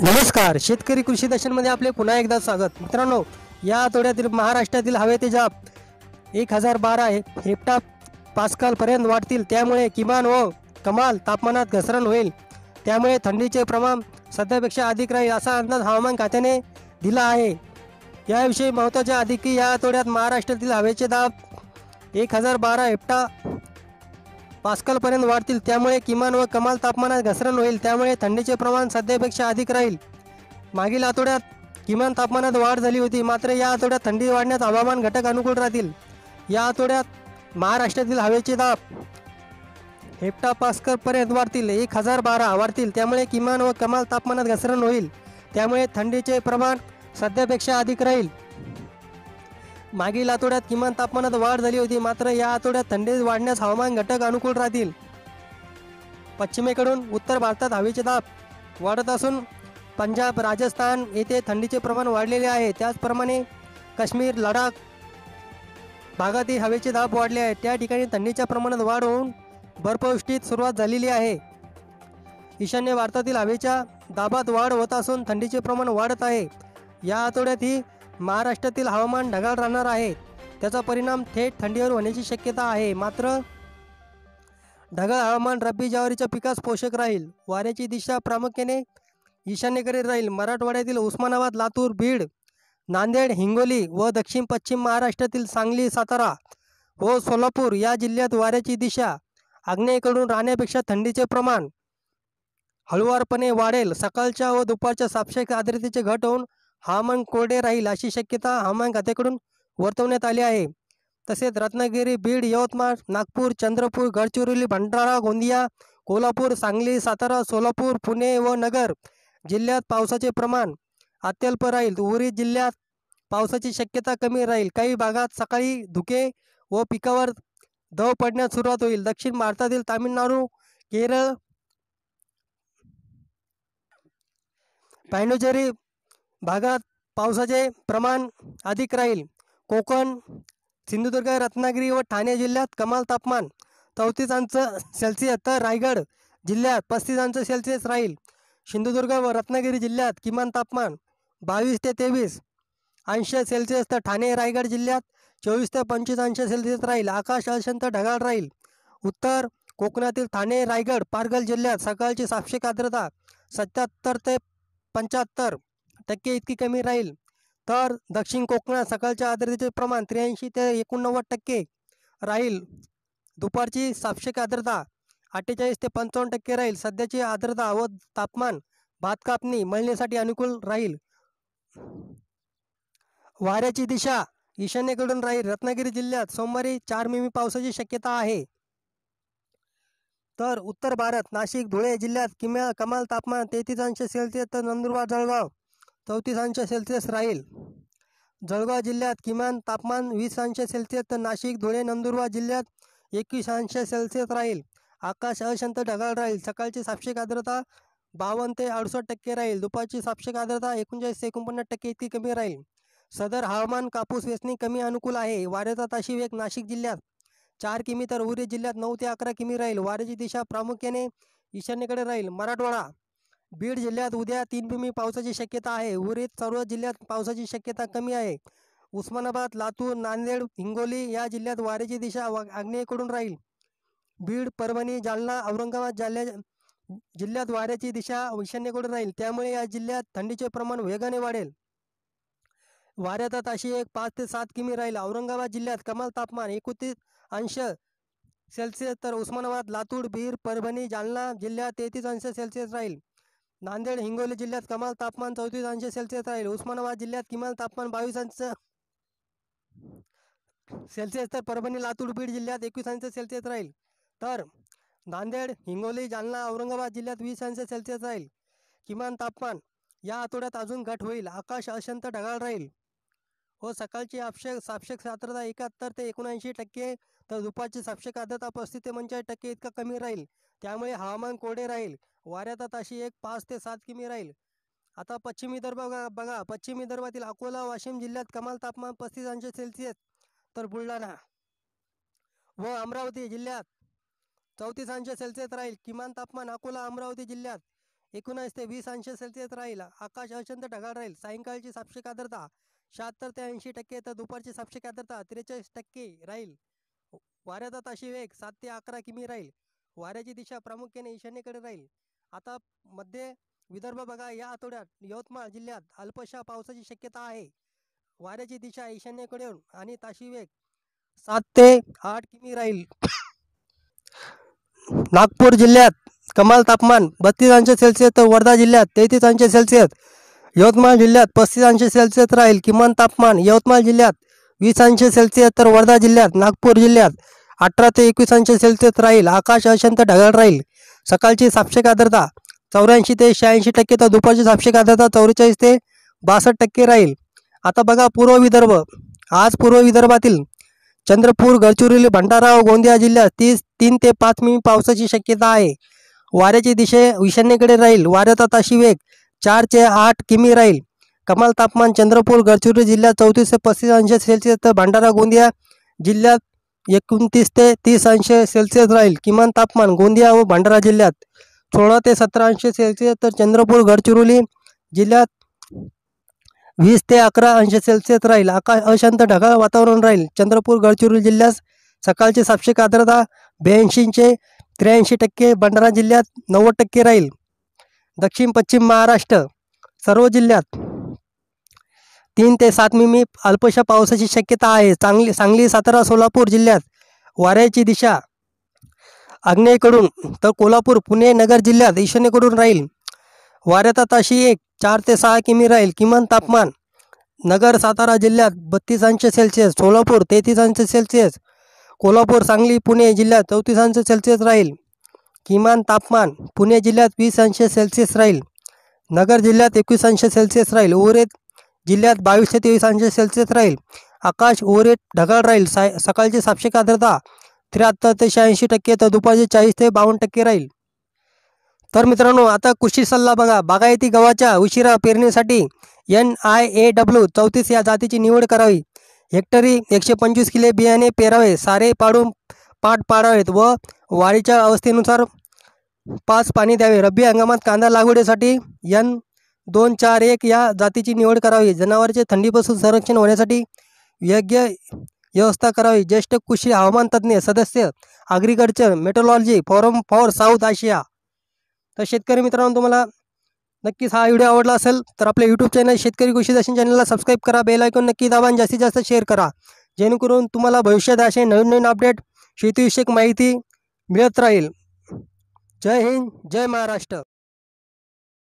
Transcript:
नमस्कार शेतकरी कृषी दर्शनमध्ये आपले पुन्हा एकदा स्वागत मित्रांनो या आठवड्यातील महाराष्ट्रातील हवेचे जाप एक हजार बारा हेप्टा पाचकालपर्यंत वाढतील त्यामुळे किमान व कमाल तापमानात घसरण होईल त्यामुळे थंडीचे प्रमाण सध्यापेक्षा अधिक राहील असा अंदाज हवामान खात्याने दिला आहे याविषयी महत्त्वाच्या अधिक की या आठवड्यात महाराष्ट्रातील हवेचे दाब एक हजार बारा हेप्टा पास्कलपर्यंत वाढतील त्यामुळे किमान व कमाल तापमानात घसरण होईल त्यामुळे थंडीचे प्रमाण सध्यापेक्षा अधिक राहील मागील आठवड्यात किमान तापमानात वाढ झाली होती मात्र या आठवड्यात थंडी वाढण्यात हवामान घटक अनुकूल राहतील या आठवड्यात महाराष्ट्रातील हवेचे दाब हेप्टा पास्करपर्यंत वाढतील एक हजार बारा वाढतील त्यामुळे किमान व कमाल तापमानात घसरण होईल त्यामुळे थंडीचे प्रमाण सध्यापेक्षा अधिक राहील मागील आठवड्यात किमान तापमानात वाढ झाली होती मात्र या आठवड्यात थंडी वाढण्यास हवामान घटक अनुकूल राहतील पश्चिमेकडून उत्तर भारतात हवेचे दाब वाढत असून पंजाब राजस्थान येथे थंडीचे प्रमाण वाढलेले आहे त्याचप्रमाणे काश्मीर लडाख भागातही हवेचे दाब वाढले आहे त्या ठिकाणी थंडीच्या प्रमाणात वाढ होऊन बर्फवृष्टीत सुरुवात झालेली आहे ईशान्य भारतातील हवेच्या दाबात वाढ होत असून थंडीचे प्रमाण वाढत आहे या आठवड्यात ही महाराष्ट्रातील हवामान ढगाळ राहणार आहे त्याचा परिणाम थेट थंडीवर होण्याची शक्यता आहे मात्र ढगाळ हवामान रब्बी ज्वारीच्या पिकास पोषक राहील वाऱ्याची दिशा प्रामुख्याने ईशान्येकडे राहील मराठवाड्यातील उस्मानाबाद लातूर बीड नांदेड हिंगोली व दक्षिण पश्चिम महाराष्ट्रातील सांगली सातारा व सोलापूर या जिल्ह्यात वाऱ्याची दिशा आग्नेयकडून राहण्यापेक्षा थंडीचे प्रमाण हळुवारपणे वाढेल सकाळच्या व दुपारच्या सापेक्ष आर्द्रतेचे घट होऊन हवामान कोरडे राहील अशी शक्यता हवामान खात्याकडून वर्तवण्यात आली आहे तसेच रत्नागिरी बीड यवतमाळ नागपूर चंद्रपूर गडचिरोली भंडारा गोंदिया कोल्हापूर सांगली सातारा सोलापूर पुणे व नगर जिल्ह्यात पावसाचे प्रमाण अत्यल्प राहील उरी जिल्ह्यात पावसाची शक्यता कमी राहील काही भागात सकाळी धुके व पिकावर दव पडण्यास सुरुवात होईल दक्षिण भारतातील तामिळनाडू केरळ पायंडुचेरी भागात पावसाचे प्रमाण अधिक राहील कोकण सिंधुदुर्ग रत्नागिरी व ठाणे जिल्ह्यात कमाल तापमान चौतीस अंश सेल्सिअस तर रायगड जिल्ह्यात पस्तीस अंश सेल्सिअस राहील सिंधुदुर्ग व रत्नागिरी जिल्ह्यात किमान तापमान बावीस ते तेवीस अंश सेल्सिअस तर ठाणे रायगड जिल्ह्यात चोवीस ते पंचवीस अंश सेल्सिअस राहील आकाश अशांत ढगाळ राहील उत्तर कोकणातील ठाणे रायगड पारगल जिल्ह्यात सकाळची सापेक्ष आर्द्रता सत्याहत्तर ते पंच्याहत्तर टक्के इतकी कमी राहील तर दक्षिण कोकणात सकाळच्या आर्द्रतेचे प्रमाण त्र्याऐंशी ते एकोणनव्वद टक्के राहील दुपारची सापेक्षिक आर्द्रता अठ्ठेचाळीस ते पंचावन्न टक्के राहील सध्याची आर्द्रता व तापमान भात कापणी मळण्यासाठी अनुकूल राहील वाऱ्याची दिशा ईशान्येकडून राहील रत्नागिरी जिल्ह्यात सोमवारी चार मिमी पावसाची शक्यता आहे तर उत्तर भारत नाशिक धुळे जिल्ह्यात किमान कमाल तापमान तेहतीस अंश सेल्सिअस तर नंदुरबार जळगाव चौतीस अंश सेल्सिअस राहील जळगाव जिल्ह्यात किमान तापमान वीस अंश सेल्सिअस तर नाशिक धुळे नंदुरबार जिल्ह्यात एकवीस अंश सेल्सिअस राहील आकाश अशांत ढगाळ राहील सकाळची सापेक्ष आर्द्रता बावन्न ते अडुसष्ट टक्के राहील दुपारची सापेक्ष आर्द्रता एकोणचाळीस ते एकोणपन्नास टक्के इतकी कमी राहील सदर हवामान कापूस वेचणी कमी अनुकूल आहे वाऱ्याचा ताशी वेग नाशिक जिल्ह्यात चार किमी तर उरी जिल्ह्यात नऊ ते अकरा किमी राहील वाऱ्याची दिशा प्रामुख्याने ईशान्येकडे राहील मराठवाडा बीड जिल्ह्यात उद्या तीन मिमी पावसाची शक्यता आहे उरीत सर्व जिल्ह्यात पावसाची शक्यता कमी आहे उस्मानाबाद लातूर नांदेड हिंगोली या जिल्ह्यात वाऱ्याची दिशा आग्नेयेकडून राहील बीड परभणी जालना औरंगाबाद जाल्या जिल्ह्यात वाऱ्याची दिशा ईशान्येकडून राहील त्यामुळे या जिल्ह्यात थंडीचे प्रमाण वेगाने वाढेल वाऱ्यात अशी एक पाच ते सात किमी राहील औरंगाबाद जिल्ह्यात कमाल तापमान एकोतीस अंश सेल्सिअस तर उस्मानाबाद लातूर बीड परभणी जालना जिल्ह्यात तेहतीस अंश सेल्सिअस राहील नांदेड हिंगोली जिल्ह्यात कमाल तापमान चौतीस अंश सेल्सिअस राहील उस्मानाबाद जिल्ह्यात किमान तापमान बावीस अंश सेल्सिअस तर परभणी लातूर बीड जिल्ह्यात एकवीस अंश सेल्सिअस राहील तर नांदेड हिंगोली जालना औरंगाबाद जिल्ह्यात वीस अंश सेल्सिअस राहील किमान तापमान या आठवड्यात अजून घट होईल आकाश अशांत ढगाळ राहील व सकाळची आपशेक सापशेक सात्रता एकाहत्तर ते एकोणऐंशी टक्के तर दुपारची सापशेक आर्द्रता पस्तीस ते पंचाळीस टक्के इतका कमी राहील त्यामुळे हवामान कोरडे राहील वाऱ्यात अशी एक पाच ते सात किमी राहील आता पश्चिम विदर्भ बघा पश्चिम विदर्भातील अकोला वाशिम जिल्ह्यात कमाल तापमान पस्तीस अंश सेल्सिअस तर बुलढाणा व अमरावती जिल्ह्यात चौतीस अंश सेल्सिअस राहील किमान तापमान अकोला अमरावती जिल्ह्यात एकोणास ते वीस अंश सेल्सिअस राहील आकाश अशंत ढगाळ राहील सायंकाळची सापशिक आर्द्रता शहात्तर ते ऐंशी टक्के तर दुपारची सापशिक आर्द्रता त्रेचाळीस टक्के राहील वाऱ्याचा ताशी वेग सात ते अकरा किमी राहील वाऱ्याची दिशा प्रामुख्याने ईशान्येकडे राहील आता मध्य विदर्भ बघा या आठवड्यात यवतमाळ जिल्ह्यात अल्पशा पावसाची शक्यता आहे वाऱ्याची दिशा ईशान्येकडे आणि ताशी वेग सात ते आठ किमी राहील नागपूर जिल्ह्यात कमाल तापमान बत्तीस अंश सेल्सिअस तर वर्धा जिल्ह्यात तेहतीस अंश सेल्सिअस यवतमाळ जिल्ह्यात पस्तीस अंश सेल्सिअस राहील किमान तापमान यवतमाळ जिल्ह्यात वीस अंश सेल्सिअस तर वर्धा जिल्ह्यात नागपूर जिल्ह्यात अठरा ते एकवीस अंश सेल्सिअस राहील आकाश अशांत ढगाळ राहील सकाळची सापेक्षिक आर्द्रता चौऱ्याऐंशी ते शहाऐंशी टक्के तर दुपारची सापेक्षिक आर्द्रता चौवेचाळीस ते बासष्ट टक्के राहील आता बघा पूर्व विदर्भ आज पूर्व विदर्भातील चंद्रपूर गडचिरोली भंडारा व गोंदिया जिल्ह्यात तीस तीन ते पाच मी पावसाची शक्यता आहे वाऱ्याची दिशे ईशान्येकडे राहील वाऱ्यात ताशी वेग चार ते आठ किमी राहील कमाल तापमान चंद्रपूर गडचिरोली जिल्ह्यात चौतीस ते पस्तीस अंश सेल्सिअस तर भंडारा गोंदिया जिल्ह्यात एकोणतीस ते तीस अंश सेल्सिअस राहील किमान तापमान गोंदिया व भंडारा जिल्ह्यात सोळा ते सतरा अंश सेल्सिअस तर चंद्रपूर गडचिरोली जिल्ह्यात वीस ते अकरा अंश सेल्सिअस राहील आकाश अशांत ढगाळ वातावरण राहील चंद्रपूर गडचिरोली जिल्ह्यात सकाळची सापेक्ष आर्द्रता ब्याऐंशीचे त्र्याऐंशी टक्के भंडारा जिल्ह्यात नव्वद टक्के राहील दक्षिण पश्चिम महाराष्ट्र सर्व जिल्ह्यात तीन ते सात मिमी अल्पशा पावसाची शक्यता आहे चांगली सांगली सातारा सोलापूर जिल्ह्यात वाऱ्याची दिशा आग्नेयकडून तर कोल्हापूर पुणे नगर जिल्ह्यात ईशान्येकडून राहील वाऱ्याचा ताशी एक चार ते सहा किमी राहील किमान तापमान नगर सातारा जिल्ह्यात बत्तीस अंश सेल्सिअस सोलापूर तेहतीस अंश सेल्सिअस कोल्हापूर सांगली पुणे जिल्ह्यात चौतीस अंश सेल्सिअस राहील किमान तापमान पुणे जिल्ह्यात वीस अंश सेल्सिअस राहील नगर जिल्ह्यात एकवीस अंश सेल्सिअस राहील उरेत जिल्ह्यात बावीस ते तेवीस अंश सेल्सिअस राहील आकाश ओरे ढगाळ राहील साय सकाळची सापेक्षिक आर्द्रता त्र्याहत्तर ते शहाऐंशी टक्के तर दुपारचे चाळीस ते बावन्न टक्के राहील तर मित्रांनो आता कृषी सल्ला बघा बागायती गव्हाच्या उशिरा पेरणीसाठी एन आय ए डब्ल्यू चौतीस या जातीची निवड करावी हेक्टरी एकशे पंचवीस किले बियाणे पेरावे सारे पाडून पाठ पाडावेत व वाढीच्या अवस्थेनुसार पाच पाणी द्यावे रब्बी हंगामात कांदा लागवडीसाठी एन दोन चार एक या जातीची निवड करावी जनावरांचे थंडीपासून संरक्षण होण्यासाठी योग्य व्यवस्था करावी ज्येष्ठ कृषी हवामान तज्ज्ञ सदस्य agriculture meteorology forum for south Asia तर शेतकरी मित्रांनो तुम्हाला नक्कीच हा व्हिडिओ आवडला असेल तर आपल्या यूट्यूब चॅनल शेतकरी कृषी दर्शन चॅनलला सबस्क्राईब करा बेल ऐकून नक्की दाबा आणि जास्तीत जास्त शेअर करा जेणेकरून तुम्हाला भविष्यात असे नवीन नवीन अपडेट शेतीविषयक माहिती मिळत राहील जय हिंद जय महाराष्ट्र